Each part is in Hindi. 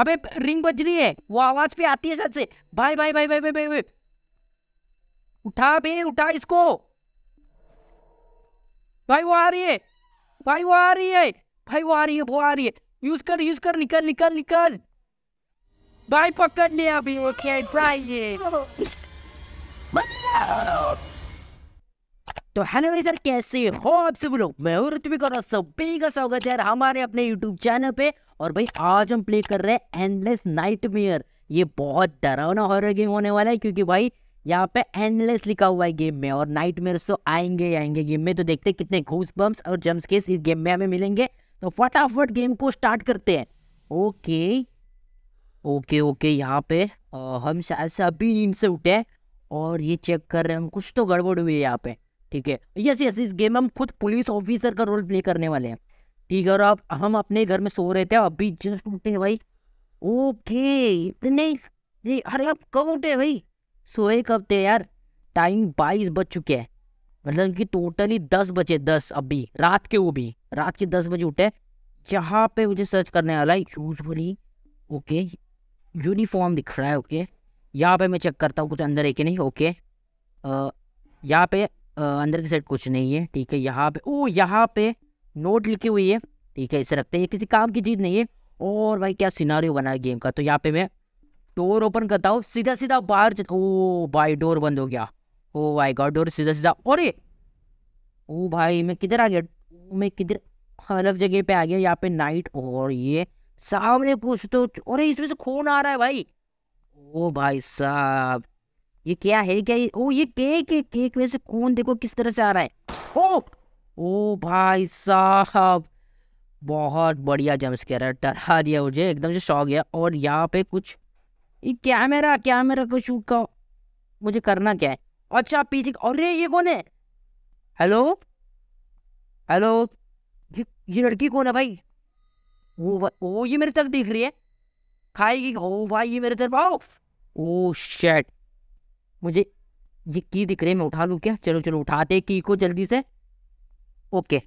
अबे रिंग बज रही है वो आवाज पे आती है सर से भाई भाई भाई भाई भाई भाई, उठा बे उठा इसको भाई वो आ रही है भाई वो आ रही है भाई वो आ रही है वो आ रही है यूज कर यूज कर निकल निकल निकल भाई पकड़ लिया अभी ओके भाई तो हेलो भाई सर कैसे हो आप सब लोग मैं और ऋत्विक और सभी का स्वागत है यार हमारे अपने YouTube चैनल पे और भाई आज हम प्ले कर रहे हैं एंडलेस नाइट ये बहुत डरावना हॉरर गेम होने वाला है क्योंकि भाई यहाँ पे एंडलेस लिखा हुआ है गेम में और नाइट तो आएंगे आएंगे गेम में तो देखते हैं कितने घूस बम्स और जम्स केस इस गेम में हमें मिलेंगे तो फटाफट गेम को स्टार्ट करते हैं ओके ओके ओके यहाँ पे आ, हम शायद से अभी नींद से उठे और ये चेक कर रहे हैं हम कुछ तो गड़बड़ हुई है यहाँ पे ठीक है यस यस इस गेम में हम खुद पुलिस ऑफिसर का रोल प्ले करने वाले हैं ठीक है और आप हम अपने घर में सो रहे थे अभी जस्ट उठे हैं भाई ओके इतने जी अरे आप कब उठे भाई सोए कब थे यार टाइम बाईस बज चुके हैं मतलब कि टोटली दस बजे दस अभी रात के वो भी रात के दस बजे उठे यहाँ पे मुझे सर्च करने वाला है यूजफुली ओके यूनिफॉर्म दिख रहा है ओके यहाँ पे मैं चेक करता हूँ कुछ अंदर है कि नहीं ओके यहाँ पे आ, अंदर की साइड कुछ नहीं है ठीक है यहाँ पे ओ यहाँ पे नोट लिखी हुई है ठीक है इसे रखते हैं ये किसी काम की चीज़ नहीं है और भाई क्या सिनारी बना गेम का तो यहाँ पे मैं डोर ओपन करता हूँ सीधा सीधा बाहर ओ भाई डोर बंद हो गया ओ भाई गॉड डोर सीधा सीधा और ये ओ भाई मैं किधर आ गया मैं किधर अलग जगह पे आ गया यहाँ पे नाइट और ये सामने कुछ तो अरे इसमें से खून आ रहा है भाई ओ भाई साहब ये क्या है क्या ये ओ ये केक है केक में से खून देखो किस तरह से आ रहा है ओ ओ भाई साहब बहुत बढ़िया जम्स कैर डरा दिया मुझे एकदम से शौक गया और यहाँ पे कुछ ये कैमरा कैमरा को शूट का मुझे करना क्या है अच्छा पीछे अरे ये कौन है हेलो हेलो ये ये लड़की कौन है भाई वो ओ ये मेरे तक दिख रही है खाएगी ओ भाई ये मेरे तरफ आओ ओ शेट मुझे ये की दिख रही है मैं उठा लूँ क्या चलो चलो उठाते की को जल्दी से ओके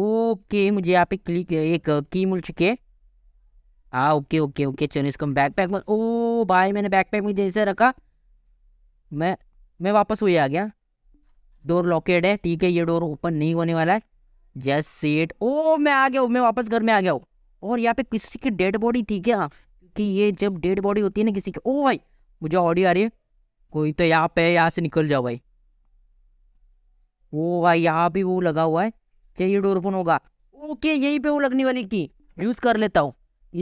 ओके मुझे यहाँ पे क्लिक एक की मिल चुके हाँ ओके ओके ओके चलो इसको हम बैक पैक में ओ भाई मैंने बैक पैक में जैसे रखा मैं मैं वापस हुई आ गया डोर लॉकेड है ठीक है ये डोर ओपन नहीं होने वाला है जस्ट सीट ओ मैं आ गया मैं वापस घर में आ गया हूँ और यहाँ पे किसी की डेड बॉडी थी क्या हाँ कि ये जब डेड बॉडी होती है ना किसी की ओ भाई मुझे ऑडियो आ रही है कोई तो यहाँ पे यहाँ से निकल जाओ भाई वो भाई यहाँ पे वो लगा हुआ है क्या ये डोर ओपन होगा ओके यहीं पे वो लगने वाली की यूज़ कर लेता हूँ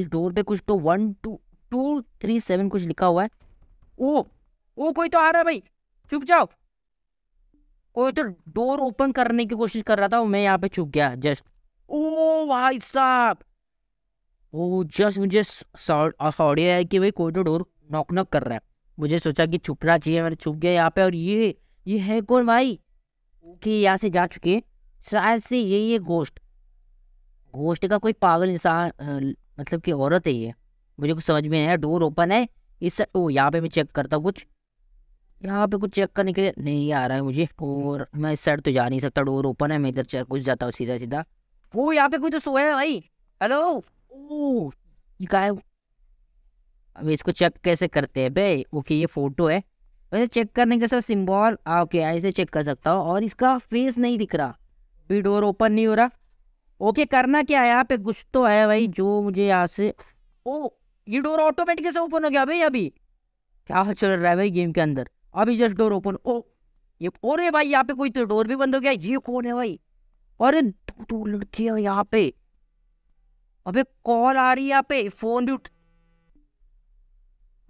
इस डोर पे कुछ तो one two two three seven कुछ लिखा हुआ है ओ ओ कोई तो आ रहा है भाई चुप जाओ कोई तो डोर ओपन करने की कोशिश कर रहा था मैं यहाँ पे छुप गया जस्ट ओ भाई साहब ओ जस्ट मुझे आइडिया है कि भाई कोई तो डोर नॉक नॉक कर रहा है मुझे सोचा कि छुपना चाहिए मैंने छुप गया यहाँ पे और ये ये है कौन भाई भूखे यहाँ से जा चुके हैं शायद से यही है गोश्त गोश्त का कोई पागल इंसान मतलब कि औरत है ये मुझे कुछ समझ में आया डोर ओपन है इस ओ यहाँ पे मैं चेक करता हूँ कुछ यहाँ पे कुछ चेक करने के लिए नहीं आ रहा है मुझे और मैं इस साइड तो जा नहीं सकता डोर ओपन है मैं इधर कुछ जाता हूँ सीधा सीधा वो यहाँ पे कोई तो सोया है भाई हेलो ओह गायब अब इसको चेक कैसे करते हैं भाई ओके ये फोटो है वैसे चेक करने के साथ सिम्बॉल ओके ऐसे चेक कर सकता हूँ और इसका फेस नहीं दिख रहा भी डोर ओपन नहीं हो रहा ओके करना क्या है यहाँ पे कुछ तो है भाई जो मुझे यहाँ से ओ ये डोर ऑटोमेटिक से ओपन हो गया भाई अभी क्या चल रहा है भाई गेम के अंदर अभी जस्ट डोर ओपन ओ ये और भाई यहाँ पे कोई तो डोर भी बंद हो गया ये कौन है भाई अरे दो दो लड़की है यहाँ पे अबे कॉल आ रही है यहाँ पे फोन भी उठ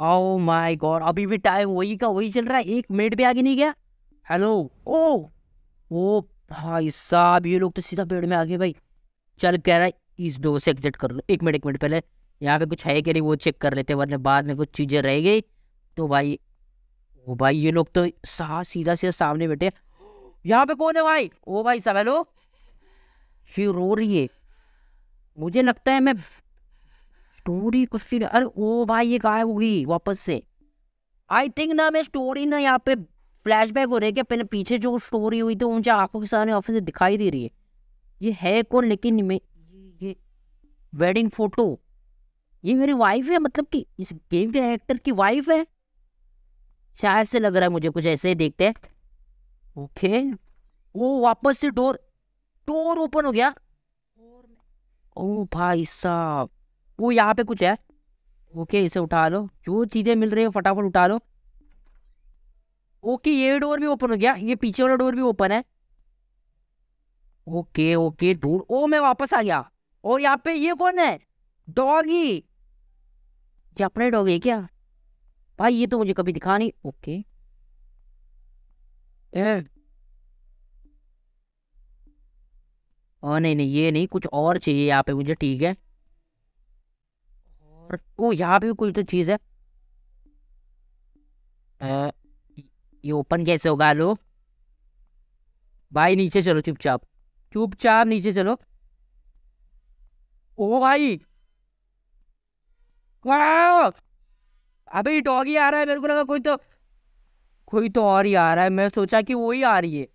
ओ माय गॉड अभी भी टाइम वही का वही चल रहा है एक मिनट भी आगे नहीं गया हेलो ओ oh! ओ भाई साहब ये लोग तो सीधा पेड़ में आ गए भाई चल कह रहा है इस डोर से एग्जिट कर लो एक मिनट एक मिनट पहले यहाँ पे कुछ है कि नहीं वो चेक कर लेते वरना बाद में कुछ चीज़ें रह गई तो भाई ओ भाई ये लोग तो साहब सीधा सीधा सामने बैठे यहाँ पे कौन है भाई ओ भाई साहब हेलो ये रो रही है मुझे लगता है मैं स्टोरी को फिर अरे ओ भाई ये गायब होगी वापस से आई थिंक ना मैं स्टोरी ना यहाँ पे फ्लैशबैक हो रही है कि पहले पीछे जो स्टोरी हुई थी मुझे आंखों के सामने ऑफिस से दिखाई दे रही है ये है कौन लेकिन मैं ये वेडिंग फोटो ये मेरी वाइफ है मतलब कि इस गेम के एक्टर की वाइफ है शायद से लग रहा है मुझे कुछ ऐसे ही देखते हैं ओके वो वापस से डोर डोर ओपन हो गया ओ भाई साहब वो यहाँ पे कुछ है ओके इसे उठा लो जो चीज़ें मिल रही है फटाफट उठा लो ओके ये डोर भी ओपन हो गया ये पीछे वाला डोर भी ओपन है ओके ओके दूर ओ मैं वापस आ गया और यहाँ पे ये कौन है डॉगी ये अपने डॉगी है क्या भाई ये तो मुझे कभी दिखा नहीं ओके ए ओ नहीं नहीं ये नहीं कुछ और चाहिए यहाँ पे मुझे ठीक है ओ यहाँ पे भी कुछ तो चीज़ है आ, ये ओपन कैसे होगा लो भाई नीचे चलो चुपचाप चुपचाप नीचे चलो ओ भाई अभी डॉगी आ रहा है मेरे को लगा कोई तो कोई तो और ही आ रहा है मैं सोचा कि वो ही आ रही है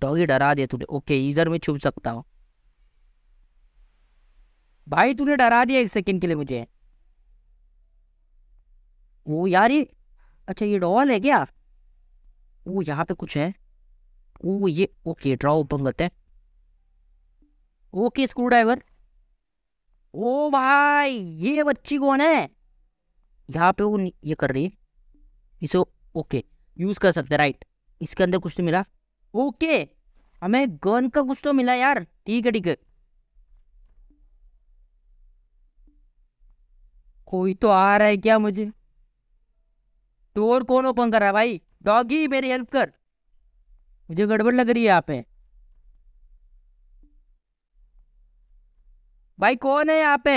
डॉगी डरा दे तूने ओके इधर में छुप सकता हूँ भाई तूने डरा दिया एक सेकंड के लिए मुझे वो यार ये अच्छा ये डॉल है क्या वो यहाँ पे कुछ है वो ये ओके ड्रॉ ओपन करते हैं ओके स्क्रू ड्राइवर ओ भाई ये बच्ची कौन है यहाँ पे वो ये कर रही है इसे ओके यूज़ कर सकते राइट इसके अंदर कुछ तो मिला ओके हमें गन का कुछ तो मिला यार ठीक है ठीक है कोई तो आ रहा है क्या मुझे डोर कौन ओपन कर रहा है भाई डॉगी मेरी हेल्प कर मुझे गड़बड़ लग रही है यहाँ पे भाई कौन है यहाँ पे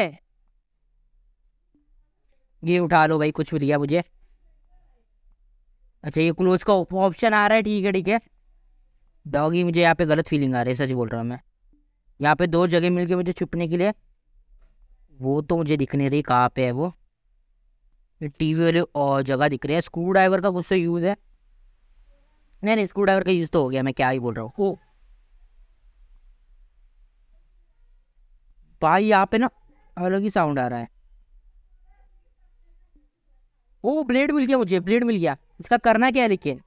ये उठा लो भाई कुछ भी दिया मुझे अच्छा ये क्लोज का ऑप्शन आ रहा है ठीक है ठीक है डॉगी मुझे यहाँ पे गलत फीलिंग आ रही है सच बोल रहा हूँ मैं यहाँ पे दो जगह मिलके मुझे छुपने के लिए वो तो मुझे दिख नहीं रही कहाँ पे है वो टीवी वाले और जगह दिख रही है स्क्रू ड्राइवर का कुछ तो यूज़ है नहीं नहीं स्क्रू ड्राइवर का यूज़ तो हो गया मैं क्या ही बोल रहा हूँ भाई यहाँ पे ना अलग ही साउंड आ रहा है ओ ब्लेड मिल गया मुझे ब्लेड मिल गया इसका करना क्या है लेकिन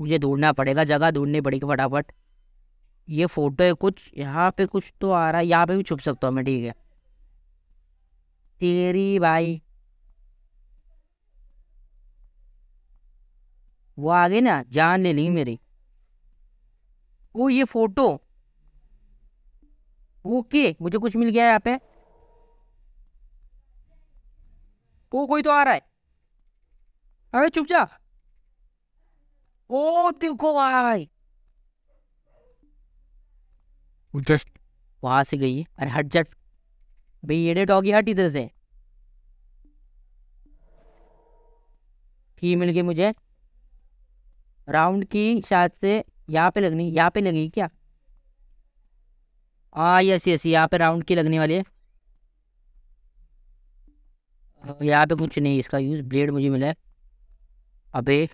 मुझे ढूंढना पड़ेगा जगह ढूंढनी पड़ेगी फटाफट ये फोटो है कुछ यहाँ पे कुछ तो आ रहा है यहाँ पे भी छुप सकता हूँ मैं ठीक है तेरी भाई वो आगे ना जान ले ली मेरी वो ये फोटो ओके मुझे कुछ मिल गया यहाँ पे वो कोई तो आ रहा है अरे चुप जा ओ देखो भाई वहां से गई अरे हट जट भाई ये डॉगी हट इधर से की मिल गई मुझे राउंड की शायद से यहाँ पे लगनी यहाँ पे लगी क्या हाँ यस यस यहाँ पे राउंड की लगने वाली है यहाँ पे कुछ नहीं इसका यूज़ ब्लेड मुझे मिला है अबे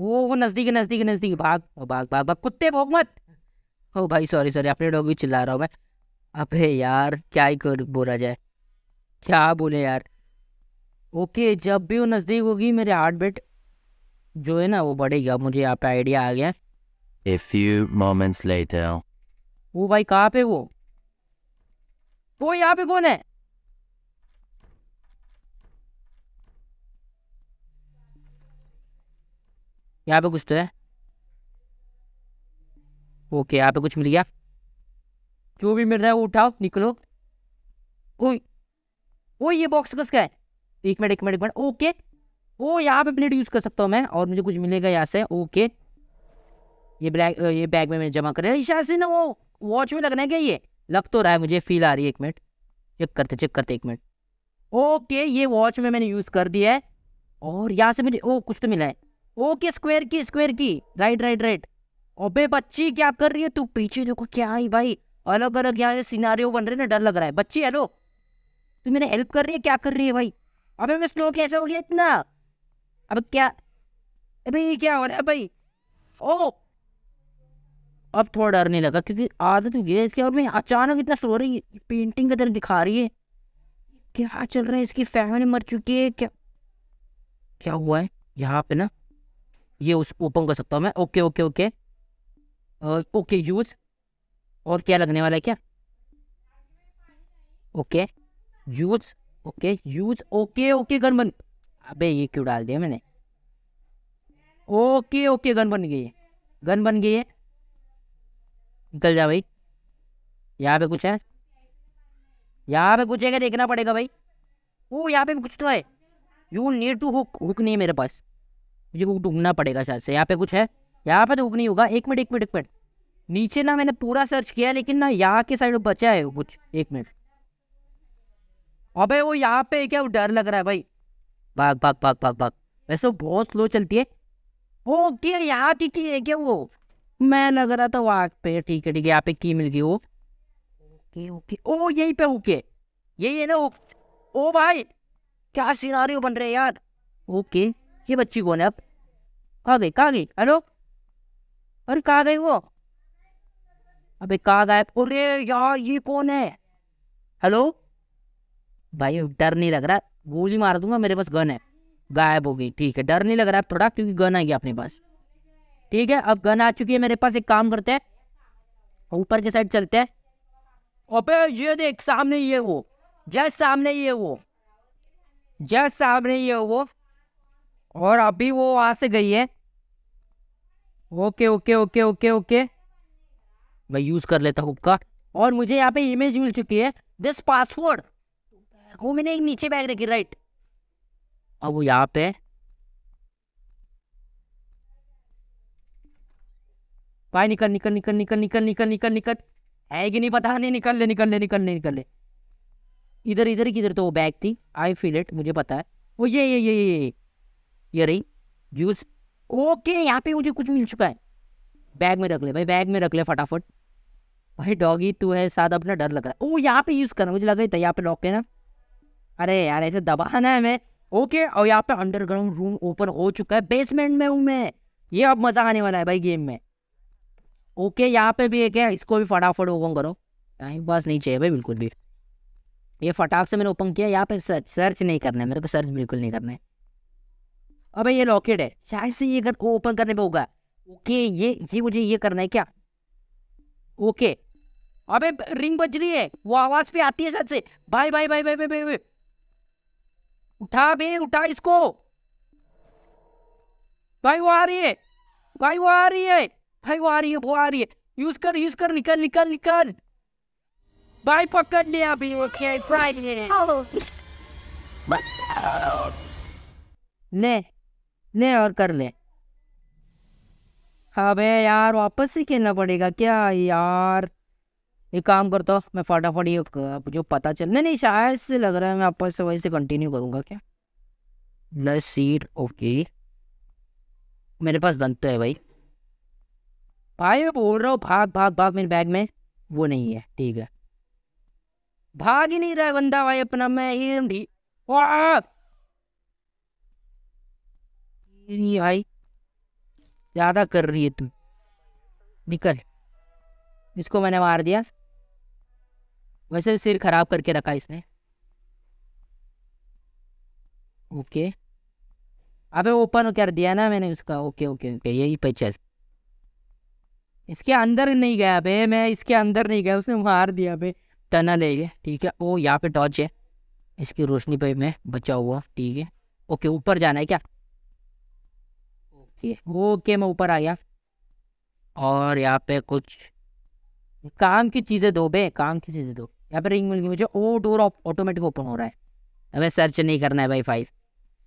वो वो नज़दीक नज़दीक नज़दीक भाग भाग भाग भाग कुत्ते भोग मत ओ भाई सॉरी सॉरी अपने डॉग भी चिल्ला रहा हूँ मैं अबे यार क्या ही कर बोला जाए क्या बोले यार ओके जब भी वो नज़दीक होगी मेरे हार्ट बीट जो है ना वो बढ़ेगा मुझे यहाँ पे आइडिया आ गया A few moments later. वो भाई कहाँ पे वो वो यहाँ पे कौन है यहाँ पे कुछ तो है ओके यहाँ पे कुछ मिल गया जो भी मिल रहा है वो उठाओ निकलो ओ ओ ये बॉक्स कस का है एक मिनट एक मिनट एक मिनट ओके ओ यहाँ पे प्लेट यूज़ कर सकता हूँ मैं और मुझे कुछ मिलेगा यहाँ से ओके ये ब्लैक ये बैग में मैंने जमा कर शायद से ना वो वॉच में लगना है क्या ये लग तो रहा है मुझे फील आ रही है एक मिनट चेक करते चेक करते एक मिनट ओके ये वॉच में मैंने यूज़ कर दिया है और यहाँ से मुझे ओ कुछ तो मिला है के स्क्वायर की स्क्वायर की राइट राइट राइट ओबे बच्ची क्या कर रही है तू पीछे देखो क्या है भाई अलग अलग यहाँ से सिनारियो बन रहे ना डर लग रहा है बच्ची हेलो तू मेरे हेल्प कर रही है क्या कर रही है भाई अबे मैं स्लो कैसे हो गया इतना अब क्या अबे ये क्या हो रहा है भाई ओ अब थोड़ा डर नहीं लगा क्योंकि आदत हो गया इसकी और मैं अचानक इतना सो रही है पेंटिंग का तरह दिखा रही है क्या चल रहा है इसकी फैमिली मर चुकी है क्या क्या हुआ है यहाँ पे ना ये उस ओपन कर सकता हूँ मैं okay okay okay okay use और क्या लगने वाला है क्या okay use okay use okay okay gun बन अबे ये क्यों डाल दिया मैंने ओके ओके गन बन गई है गन बन गई है निकल जा भाई यहाँ पे कुछ है यहाँ पे कुछ है क्या देखना पड़ेगा भाई ओ यहाँ पे भी कुछ तो है you need to hook hook नहीं है मेरे पास मुझे वो ढूंढना पड़ेगा शायद से यहाँ पे कुछ है यहाँ पे तो उग नहीं होगा एक मिनट एक मिनट एक मिनट नीचे ना मैंने पूरा सर्च किया लेकिन ना यहाँ के साइड बचा है कुछ एक मिनट अबे वो यहाँ पे क्या वो डर लग रहा है भाई भाग भाग भाग भाग भाग वैसे वो बहुत स्लो चलती है वो क्या यहाँ की की है क्या वो मैं लग रहा था वहाँ पे ठीक है ठीक है यहाँ पे की मिल गई वो ओके ओके ओ यहीं पे ओके यही है ना ओ, ओ भाई क्या सिनारियो बन रहे यार ओके ये बच्ची कौन है अब कहाँ गई कहाँ गई हेलो अरे कहाँ गई वो अबे कहाँ गायब अरे यार ये कौन है हेलो भाई डर नहीं लग रहा गोली मार दूंगा मेरे पास गन है गायब हो गई ठीक है डर नहीं लग रहा है थोड़ा क्योंकि गन आ गया अपने पास ठीक है अब गन आ चुकी है मेरे पास एक काम करते हैं ऊपर के साइड चलते हैं अबे ये देख सामने ये वो जस्ट सामने ये वो जस्ट सामने ये वो और अभी वो वहां से गई है okay okay okay okay okay मैं यूज कर लेता हूँ का और मुझे यहाँ पे इमेज मिल चुकी है दिस पासवर्ड वो मैंने एक नीचे बैग रखी राइट अब वो यहाँ पे भाई निकल निकल निकल निकल निकल निकल निकल निकल है कि नहीं पता नहीं निकल ले निकल ले निकल ले निकल ले इधर इधर किधर तो वो बैग थी आई फील इट मुझे पता है वो ये ये ये ये ये रही जूस ओके यहाँ पे मुझे कुछ मिल चुका है बैग में रख ले भाई बैग में रख ले फटाफट भाई डॉगी तू है साथ अपना डर लग रहा है ओ यहाँ पे यूज़ करना मुझे लगा था यहाँ पे लॉक है ना अरे यार ऐसे दबाना है मैं ओके और यहाँ पे अंडरग्राउंड रूम ओपन हो चुका है बेसमेंट में हूँ मैं ये अब मज़ा आने वाला है भाई गेम में ओके यहाँ पे भी एक है इसको भी फटाफट ओपन करो टाइम पास नहीं चाहिए भाई बिल्कुल भी ये फटाक से मैंने ओपन किया यहाँ पे सर्च सर्च नहीं करना है मेरे को सर्च बिल्कुल नहीं करना है अबे ये लॉकेट है शायद से ये घर को ओपन करने पे होगा ओके ये ये मुझे ये करना है क्या ओके अबे रिंग बज रही है वो आवाज पे आती है शायद से भाई भाई भाई भाई भाई भाई, उठा बे उठा इसको भाई वो आ रही है भाई वो आ रही है भाई वो आ रही है वो आ रही है यूज कर यूज कर निकल निकल निकल भाई पकड़ लिया अभी ओके फ्राइडे oh. ने ले और कर ले अबे यार वापस से खेलना पड़ेगा क्या यार एक काम करता हूँ मैं फटाफट ये जो पता चल नहीं नहीं शायद से लग रहा है मैं वापस से वहीं से कंटिन्यू करूँगा क्या लेट्स सीट ओके मेरे पास दंत है भाई भाई मैं बोल रहा हूँ भाग भाग भाग मेरे बैग में वो नहीं है ठीक है भाग ही नहीं रहा है बंदा भाई अपना मैं ही वाह नहीं भाई ज़्यादा कर रही है तुम निकल इसको मैंने मार दिया वैसे सिर खराब करके रखा इसने ओके अबे ओपन कर दिया ना मैंने उसका ओके ओके ओके यही पे चल इसके अंदर नहीं गया अबे मैं इसके अंदर नहीं गया उसने मार दिया अबे तना ले गया ठीक है ओ यहाँ पे टॉर्च है इसकी रोशनी पे मैं बचा हुआ ठीक है ओके ऊपर जाना है क्या ओके मैं ऊपर आया और यहाँ पे कुछ काम की चीज़ें दो बे काम की चीज़ें दो यहाँ पे रिंग मिल गई मुझे ओ डोर ऑटोमेटिक ओपन हो रहा है हमें सर्च नहीं करना है भाई फाइव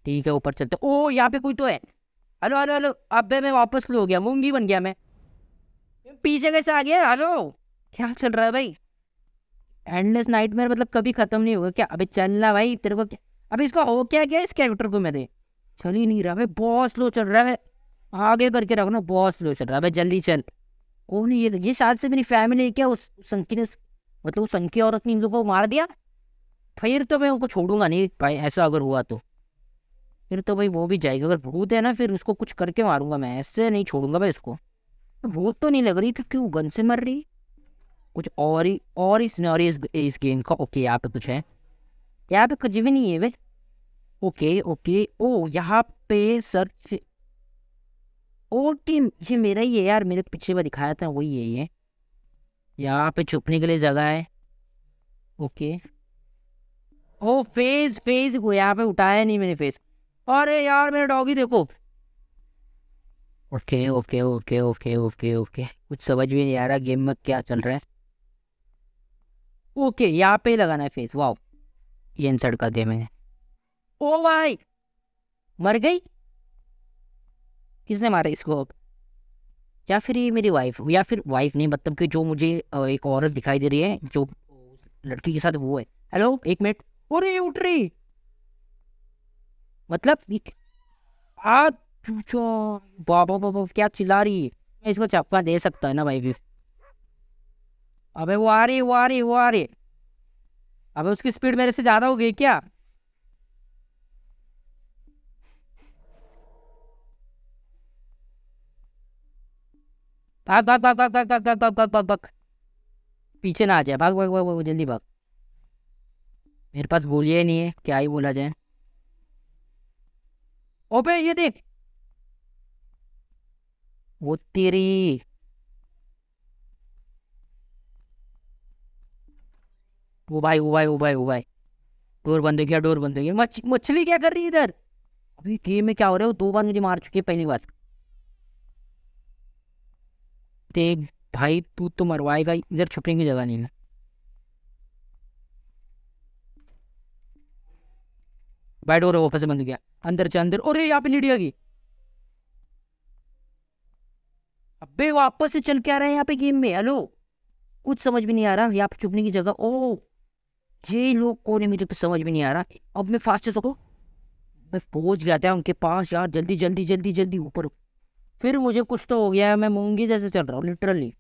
ठीक है ऊपर चलते ओ यहाँ पे कोई तो है हेलो हेलो हेलो अब मैं वापस लो गया मूंगी बन गया मैं पीछे कैसे आ गया हेलो क्या चल रहा है भाई एंडलेस नाइट मेरा मतलब कभी ख़त्म नहीं होगा क्या अभी चलना भाई तेरे को क्या अभी इसका हो क्या क्या इस कैरेक्टर को मैं दे चल ही नहीं रहा भाई बहुत स्लो चल रहा है आगे करके रखना बहुत स्लो चल रहा है भाई जल्दी चल कौन ये ये शायद से मेरी फैमिली है क्या उस संकी ने मतलब उस संकी औरत ने इन लोगों को मार दिया फिर तो मैं उनको छोड़ूंगा नहीं भाई ऐसा अगर हुआ तो फिर तो भाई वो भी जाएगा अगर भूत है ना फिर उसको कुछ करके मारूंगा मैं ऐसे नहीं छोड़ूंगा भाई उसको तो भूत तो नहीं लग रही क्योंकि तो क्यों गन से मर रही कुछ और ही और ही सिनेरियो इस, इस गेम का ओके यहाँ पे कुछ है यहाँ पे कुछ भी नहीं है भाई ओके ओके ओ यहाँ पे सर्च ओके ये मेरा ही है यार मेरे पीछे में दिखाया था वही है ये यहाँ पे छुपने के लिए जगह है ओके ओ फेस फेस को यहाँ पे उठाया नहीं मेरे फेस अरे यार मेरा डॉगी देखो okay okay okay okay okay okay कुछ समझ भी नहीं आ रहा गेम में क्या चल रहा है ओके यहाँ पे लगाना है फेस वाओ ये इंसर्ट सड़का दिया मैंने ओ भाई मर गई किसने मारा इसको अब या फिर ये मेरी वाइफ या फिर वाइफ नहीं मतलब कि जो मुझे एक औरत दिखाई दे रही है जो लड़की के साथ वो है हेलो एक मिनट अरे उठ रही मतलब बाबा बाबा क्या चिल्ला रही है इसको चपका दे सकता है ना भाई भी अबे वो आ रही वो आ रही वो आ रही अबे उसकी स्पीड मेरे से ज़्यादा हो गई क्या भाग भाग भाग भाग भाग भाग भाग भाग भाग भाग भाग पीछे ना आ जाए भाग भाग भाग भाग जल्दी भाग मेरे पास बोलिए ही नहीं है क्या ही बोला जाए ओपे ये देख वो तेरी वो भाई वो भाई वो भाई वो भाई डोर बंद हो गया डोर बंद हो गया मछली क्या कर रही है इधर अभी गेम में क्या हो रहा है वो दो बार मुझे मार चुकी है पहली बार थे भाई तू तो मरवाएगा इधर छुपने की जगह नहीं ना बाय डोर वापस बंद गया अंदर से अंदर और यहाँ पे लीडिया की अबे वापस से चल के आ रहा है यहाँ पे गेम में हेलो कुछ समझ भी नहीं आ रहा यहाँ पे छुपने की जगह ओ ये लोग कौन है मुझे समझ भी नहीं आ रहा अब मैं फास्ट से सको मैं पहुंच गया था उनके पास यार जल्दी जल्दी जल्दी जल्दी ऊपर फिर मुझे कुछ तो हो गया है मैं मूंगी जैसे चल रहा हूँ लिटरली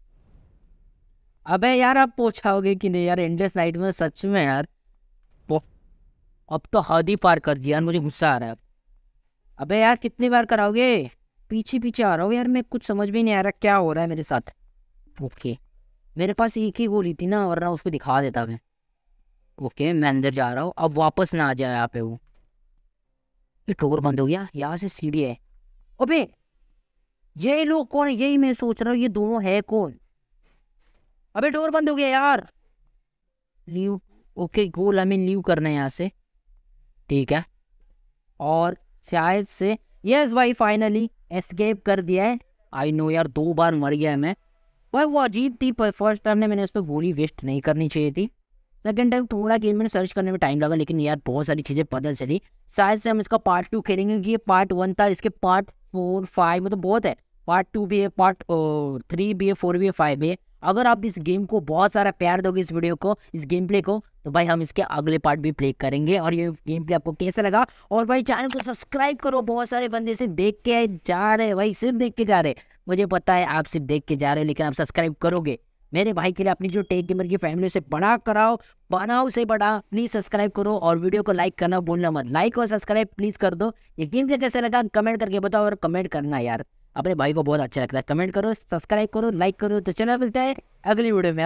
अबे यार आप पूछाओगे कि नहीं यार इंडियस नाइट में सच में यार अब तो हद ही पार कर दिया यार मुझे गुस्सा आ रहा है अबे यार कितनी बार कराओगे पीछे पीछे आ रहा हूँ यार मैं कुछ समझ भी नहीं आ रहा क्या हो रहा है मेरे साथ ओके मेरे पास एक ही गोली थी ना वरना उसको दिखा देता मैं ओके मैं अंदर जा रहा हूँ अब वापस ना आ जाए यहाँ पे वो ये टोर बंद हो गया यहाँ से सीढ़ी है अबे ये लोग कौन है यही मैं सोच रहा हूँ ये दोनों है कौन अबे डोर बंद हो गया यार लीव ओके गोल हमें लीव करना है यहाँ से ठीक है और शायद से यस भाई फाइनली एस्केप कर दिया है आई नो यार दो बार मर गया मैं भाई वो अजीब थी पर फर्स्ट टाइम ने मैंने उस पर गोली वेस्ट नहीं करनी चाहिए थी सेकेंड टाइम थोड़ा गेम में सर्च करने में टाइम लगा लेकिन यार बहुत सारी चीज़ें बदल चली शायद से हम इसका पार्ट टू खेलेंगे क्योंकि ये पार्ट वन था इसके पार्ट फोर फाइव मतलब बहुत है पार्ट टू भी है पार्ट थ्री भी है फोर भी है फाइव भी है अगर आप इस गेम को बहुत सारा प्यार दोगे इस वीडियो को इस गेम प्ले को तो भाई हम इसके अगले पार्ट भी प्ले करेंगे और ये गेम प्ले आपको कैसा लगा और भाई चैनल को सब्सक्राइब करो बहुत सारे बंदे से देख के जा रहे भाई सिर्फ देख के जा रहे मुझे पता है आप सिर्फ देख के जा रहे हो लेकिन आप सब्सक्राइब करोगे मेरे भाई के लिए अपनी जो टेक गेमर की फैमिली से बड़ा कराओ बनाओ से बड़ा प्लीज़ सब्सक्राइब करो और वीडियो को लाइक करना भूलना मत लाइक और सब्सक्राइब प्लीज़ कर दो ये गेम क्या कैसे लगा कमेंट करके बताओ और कमेंट करना यार अपने भाई को बहुत अच्छा लगता है कमेंट करो सब्सक्राइब करो लाइक करो तो चलो मिलता है अगली वीडियो में